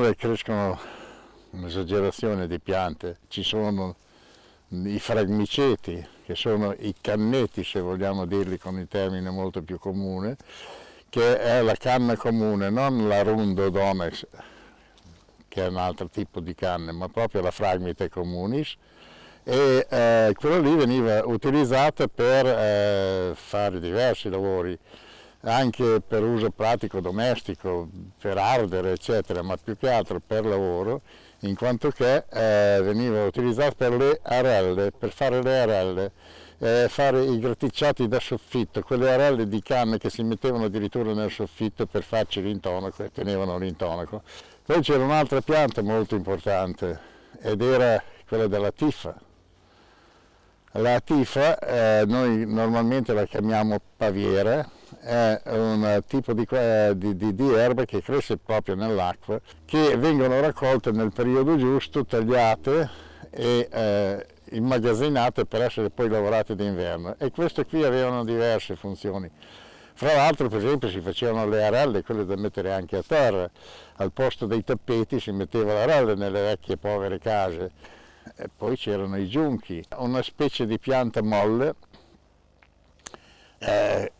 canale crescono un'esagerazione di piante, ci sono i fragmiceti, che sono i canneti se vogliamo dirli con il termine molto più comune, che è la canna comune, non la rundodonex, che è un altro tipo di canne, ma proprio la fragmite comunis e eh, quello lì veniva utilizzato per eh, fare diversi lavori, anche per uso pratico domestico, per ardere eccetera, ma più che altro per lavoro, in quanto che eh, veniva utilizzato per le arelle, per fare le arelle, eh, fare i graticciati da soffitto, quelle arelle di canne che si mettevano addirittura nel soffitto per farci l'intonaco e tenevano l'intonaco. Poi c'era un'altra pianta molto importante ed era quella della tifa. La tifa eh, noi normalmente la chiamiamo paviera, è un tipo di, di, di, di erba che cresce proprio nell'acqua, che vengono raccolte nel periodo giusto, tagliate e eh, immagazzinate per essere poi lavorate d'inverno e queste qui avevano diverse funzioni. Fra l'altro per esempio si facevano le arelle, quelle da mettere anche a terra, al posto dei tappeti si metteva l'arelle nelle vecchie povere case. E poi c'erano i giunchi, una specie di pianta molle eh,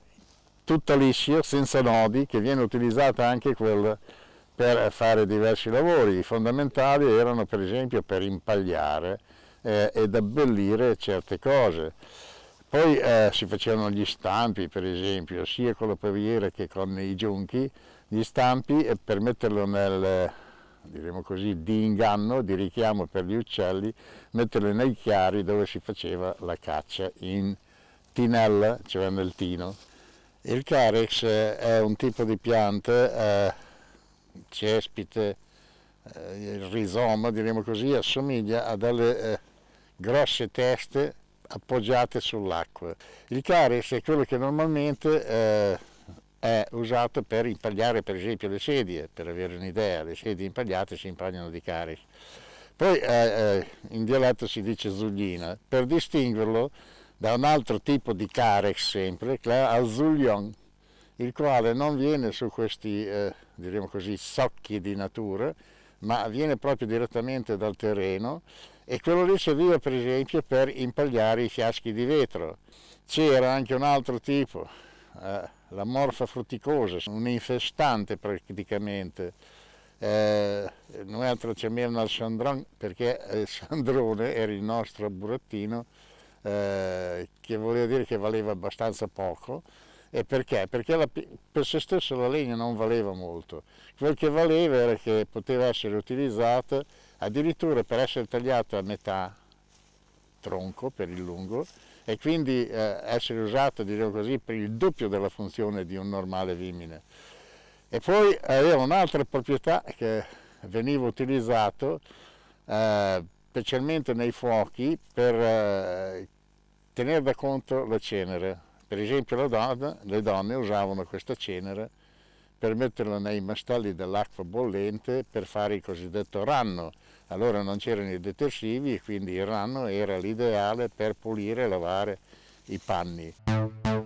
tutta liscia, senza nodi, che viene utilizzata anche quella per fare diversi lavori. I fondamentali erano per esempio per impagliare eh, ed abbellire certe cose. Poi eh, si facevano gli stampi, per esempio, sia con la paviera che con i giunchi, gli stampi eh, per metterlo nel, diremo così, di inganno, di richiamo per gli uccelli, metterli nei chiari dove si faceva la caccia in tinella, cioè nel tino. Il carex eh, è un tipo di pianta eh, cespite, eh, il rizoma, diremmo così, assomiglia a delle eh, grosse teste appoggiate sull'acqua. Il carex è quello che normalmente eh, è usato per impagliare per esempio le sedie, per avere un'idea, le sedie impagliate si impagliano di carex. Poi eh, eh, in dialetto si dice zuglina, per distinguerlo da un altro tipo di carex sempre, Azullion, il quale non viene su questi, eh, diremo così, socchi di natura, ma viene proprio direttamente dal terreno e quello lì serviva per esempio per impagliare i fiaschi di vetro. C'era anche un altro tipo, eh, la morfa frutticosa, un infestante praticamente. Eh, noi altro ci chiamavano al Sandrone perché il eh, Sandrone era il nostro burattino eh, che voleva dire che valeva abbastanza poco. E perché? Perché la, per se stesso la legna non valeva molto. Quel che valeva era che poteva essere utilizzata addirittura per essere tagliata a metà tronco per il lungo e quindi eh, essere usata, direi diciamo così, per il doppio della funzione di un normale vimine. E poi aveva un'altra proprietà che veniva utilizzato eh, specialmente nei fuochi per eh, tenere da conto la cenere. Per esempio la donna, le donne usavano questa cenere per metterla nei mastelli dell'acqua bollente per fare il cosiddetto ranno. Allora non c'erano i detersivi e quindi il ranno era l'ideale per pulire e lavare i panni.